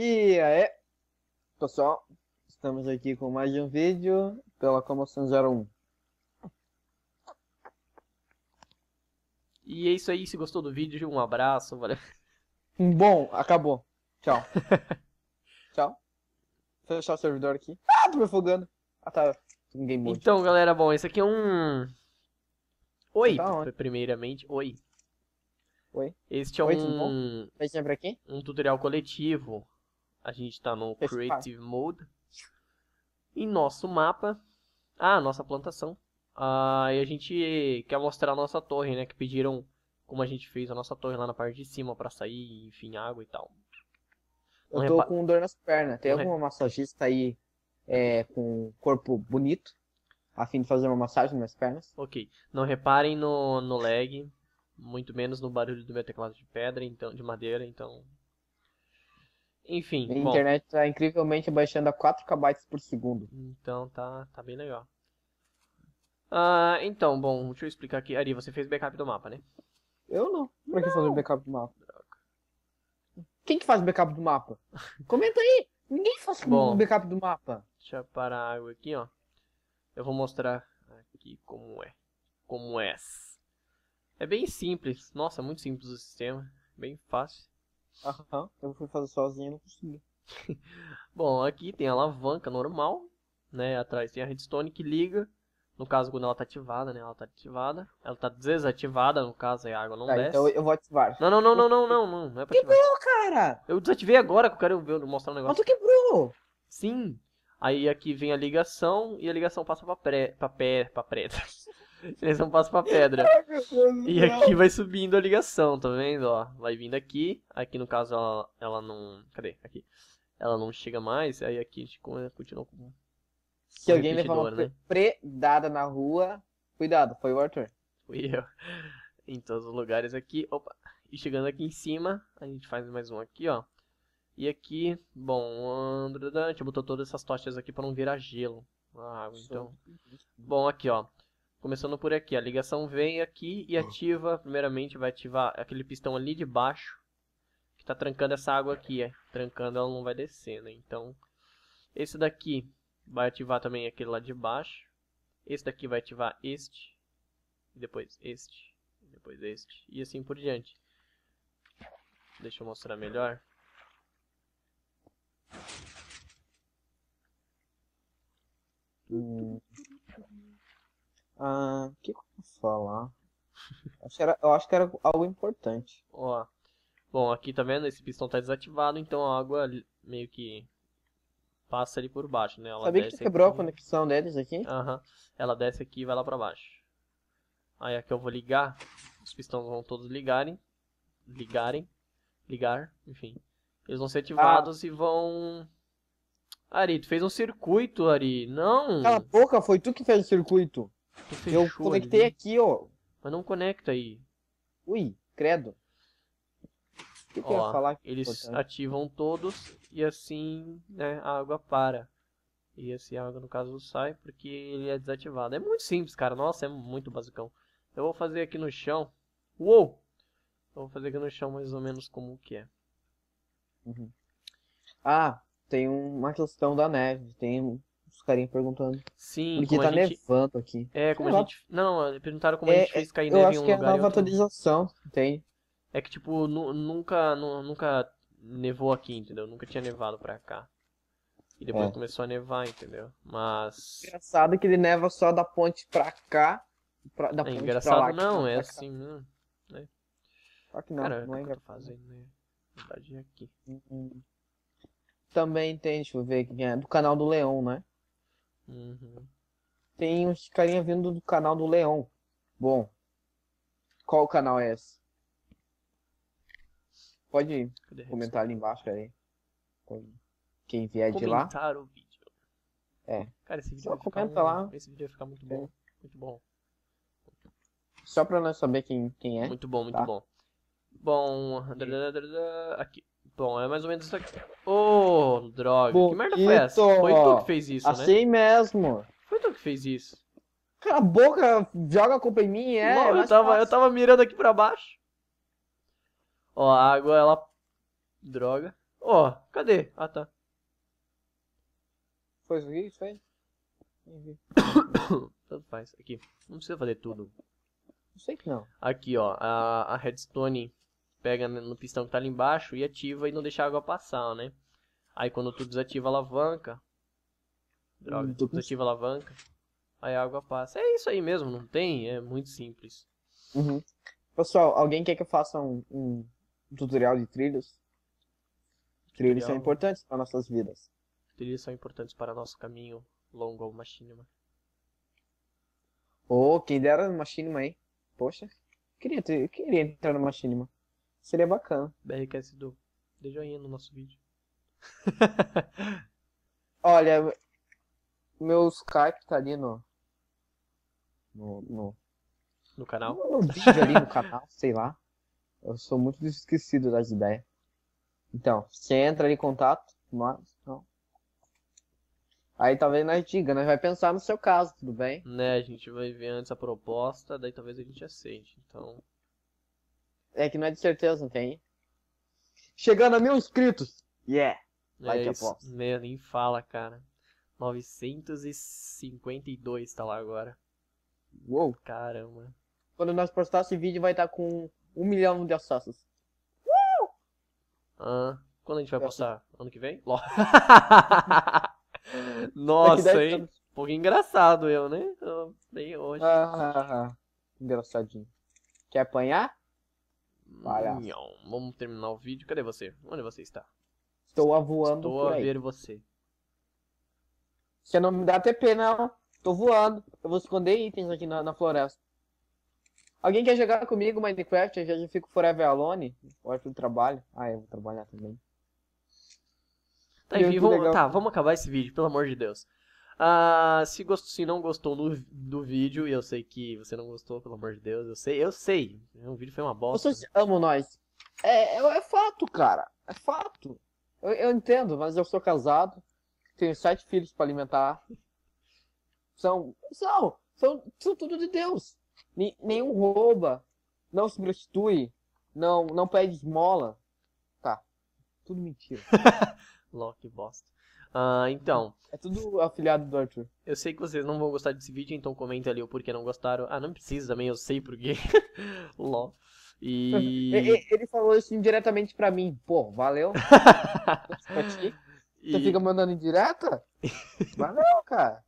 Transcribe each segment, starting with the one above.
E aí, pessoal, estamos aqui com mais um vídeo pela Comoção 01. E é isso aí, se gostou do vídeo, um abraço, valeu. Bom, acabou. Tchau. Tchau. Vou fechar o servidor aqui. Ah, tô me afogando. Ah, tá. Ninguém Então, galera, bom, esse aqui é um... Oi, tá primeiramente. Oi. Oi. Este é Oi, um... Tudo bom? quem? Um tutorial coletivo a gente está no Creative Mode. Em nosso mapa, ah nossa plantação. Ah, e a gente quer mostrar a nossa torre, né? Que pediram como a gente fez a nossa torre lá na parte de cima para sair, enfim, água e tal. Não eu tô com dor nas pernas. Tem Não alguma massagista aí é, com corpo bonito? A fim de fazer uma massagem nas minhas pernas? Ok. Não reparem no, no lag, muito menos no barulho do meu teclado de pedra, então, de madeira, então enfim. Tá a internet está incrivelmente baixando a 4 KB por segundo. Então tá, tá bem legal. Ah, então, bom, deixa eu explicar aqui. Ari, você fez backup do mapa, né? Eu não. Pra é que fazer backup do mapa? Quem que faz backup do mapa? Comenta aí! Ninguém faz bom, backup do mapa. Deixa eu parar a água aqui, ó. Eu vou mostrar aqui como é. Como é. É bem simples. Nossa, muito simples o sistema. Bem fácil. Aham, eu fui fazer sozinho e não consegui. Bom, aqui tem a alavanca normal, né? Atrás tem a redstone que liga. No caso, quando ela tá ativada, né? Ela tá ativada. Ela tá desativada, no caso, aí a água não tá, desce. Então eu vou ativar. Não, não, não, não, não, não, não. não é quebrou, ativar. cara! Eu desativei agora que eu quero ver, mostrar um negócio. Mas tu quebrou! Sim. Aí aqui vem a ligação e a ligação passa pra pré. pra pé pra preta. Seleção passa pra pedra. E aqui vai subindo a ligação, tá vendo? Ó, vai vindo aqui. Aqui no caso ela, ela não. Cadê? Aqui. Ela não chega mais. Aí aqui a gente continua com. Se alguém levou uma né? predada na rua, cuidado, foi o Arthur. Fui eu. Em todos os lugares aqui. Opa! E chegando aqui em cima, a gente faz mais um aqui, ó. E aqui, bom, a gente botou todas essas tochas aqui para não virar gelo. Ah, então. Bom, aqui, ó. Começando por aqui, a ligação vem aqui e hum. ativa, primeiramente vai ativar aquele pistão ali de baixo, que está trancando essa água aqui, é. trancando ela não vai descer, né? Então, esse daqui vai ativar também aquele lá de baixo, esse daqui vai ativar este, depois este, depois este, e assim por diante. Deixa eu mostrar melhor ah, que, que eu vou falar? acho era, eu acho que era algo importante. Ó. Bom, aqui tá vendo? Esse pistão tá desativado, então a água meio que passa ali por baixo, né? Ela Sabia que quebrou aqui. a conexão deles aqui? Aham. Uhum. Ela desce aqui e vai lá pra baixo. Aí aqui eu vou ligar. Os pistões vão todos ligarem. Ligarem. Ligar, enfim. Eles vão ser ativados ah. e vão. Ari, tu fez um circuito, Ari. Não! Cala a boca, foi tu que fez o circuito. Tu fechou Eu conectei ali. aqui, ó. Mas não conecta aí. Ui, credo. O que, ó, eu ia falar aqui? Eles importante? ativam todos e assim né, a água para. E assim a água, no caso, sai porque ele é desativado. É muito simples, cara. Nossa, é muito basicão. Eu vou fazer aqui no chão. Uou! Eu vou fazer aqui no chão mais ou menos como que é. Uhum. Ah, tem uma questão da neve. Tem ficarem perguntando. Sim, Porque tá gente... nevando aqui. É, como a lá. gente. Não, perguntaram como é, a gente fez é, cair neve em um lugar. Eu acho que é a nova atualização, tem. É que, tipo, nunca, nunca nevou aqui, entendeu? Nunca tinha nevado pra cá. E depois é. começou a nevar, entendeu? Mas. Engraçado que ele neva só da ponte pra cá. Pra, da é, ponte engraçado pra lá, não, é, é assim, não. Né? É. Só que não, Cara, é não é engraçado. Né? Fazendo, né? verdade é aqui. Uhum. Também tem, deixa eu ver é do canal do Leão, né? Uhum. Tem uns carinha vindo do canal do Leão. Bom. Qual canal é esse? Pode ir, comentar ali embaixo aí. Quem vier de lá. Comentar o vídeo. É. Cara, esse vídeo, Só vai comenta lá. Esse vídeo vai ficar muito bom. É. Muito bom. Só pra nós saber quem, quem é. Muito bom, muito tá? bom. Bom, aqui. Bom, é mais ou menos isso aqui. Ô, oh, droga. Bonito. Que merda foi essa? Foi tu que fez isso, assim né? Assim mesmo. Foi tu que fez isso. Cala a boca, joga a culpa em mim, é. eu, tava, eu tava mirando aqui pra baixo. Ó, a água, ela... Droga. Ó, cadê? Ah, tá. Foi isso aqui? Isso aí? Tanto faz. Aqui. Não precisa fazer tudo. Não sei que não. Aqui, ó. A, a redstone pega no pistão que tá ali embaixo e ativa e não deixa a água passar, né? Aí quando tu desativa a alavanca. Droga, hum, tu desativa a alavanca. Aí a água passa. É isso aí mesmo, não tem? É muito simples. Uhum. Pessoal, alguém quer que eu faça um, um tutorial de trilhos? Trilhos são importantes para nossas vidas. Trilhos são importantes para nosso caminho longo ao machinima. Oh, quem dera no machinima, hein? Poxa, queria, queria entrar no machinima. Seria bacana. BRQS do. Dê joinha no nosso vídeo. Olha, meu Skype tá ali no. No. No, no canal? No, no vídeo ali no canal, sei lá. Eu sou muito esquecido das ideias. Então, você entra ali em contato, mas. Não. Aí talvez nós diga, nós vai pensar no seu caso, tudo bem? Né, a gente vai ver antes a proposta, daí talvez a gente aceite. Então. É que não é de certeza, não tem? Chegando a mil inscritos! Yeah! Like é isso. Meu, nem fala, cara. 952 tá lá agora. Uou! Caramba. Quando nós postar esse vídeo vai estar tá com um milhão de acessos. Uh! Ah, quando a gente vai postar? Ano que vem? Nossa, hein? Um pouco engraçado eu, né? Eu, então, hoje. Ah, ah, ah. Engraçadinho. Quer apanhar? Palhaço. vamos terminar o vídeo. Cadê você? Onde você está? Estou a voando Estou por a ver você. Você não me dá TP, não. Estou voando. Eu vou esconder itens aqui na, na floresta. Alguém quer jogar comigo Minecraft? Eu já, fico forever alone. Hora do trabalho. Ah, eu vou trabalhar também. Tá, enfim, vamos, tá, vamos acabar esse vídeo, pelo amor de Deus. Uh, se, gostou, se não gostou do, do vídeo, e eu sei que você não gostou, pelo amor de Deus, eu sei, eu sei. O vídeo foi uma bosta. Vocês amam nós. É, é, é fato, cara. É fato. Eu, eu, entendo, mas eu sou casado, tenho sete filhos para alimentar. São, são, são, são tudo de Deus. nenhum rouba, não se prostitui, não, não pede esmola. Tá, tudo mentira. Loki bosta. Ah, então. É tudo afiliado do Arthur. Eu sei que vocês não vão gostar desse vídeo, então comenta ali o porquê não gostaram. Ah, não precisa também, eu sei porquê. Ló. E. Ele falou isso indiretamente pra mim. Pô, valeu. Você e... fica mandando indireta? valeu, cara.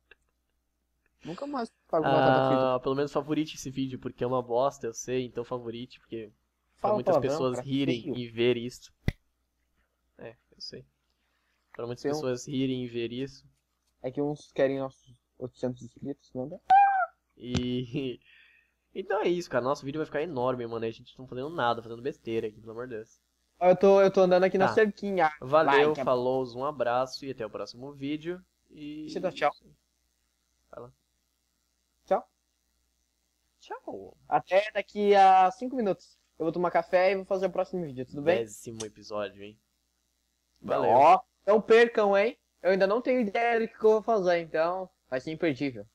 Nunca mais pago ah, Pelo menos favorite esse vídeo, porque é uma bosta, eu sei, então favorite, porque Fala pra muitas pessoas rirem e ver isso. É, eu sei. Para muitas Tem pessoas um... rirem e ver isso. É que uns querem nossos 800 inscritos, não dá? E. Então é isso, cara. Nosso vídeo vai ficar enorme, mano. A gente não tá fazendo nada, fazendo besteira aqui, pelo amor de Deus. Ah, eu tô, eu tô andando aqui tá. na cerquinha. Valeu, like. Tá falou, um abraço e até o próximo vídeo. E. Você dá tchau. Fala. Tchau. Tchau. Até daqui a 5 minutos. Eu vou tomar café e vou fazer o próximo vídeo, tudo bem? Décimo episódio, hein? Valeu. Ó. Não percam, hein? Eu ainda não tenho ideia do que eu vou fazer, então vai ser imperdível.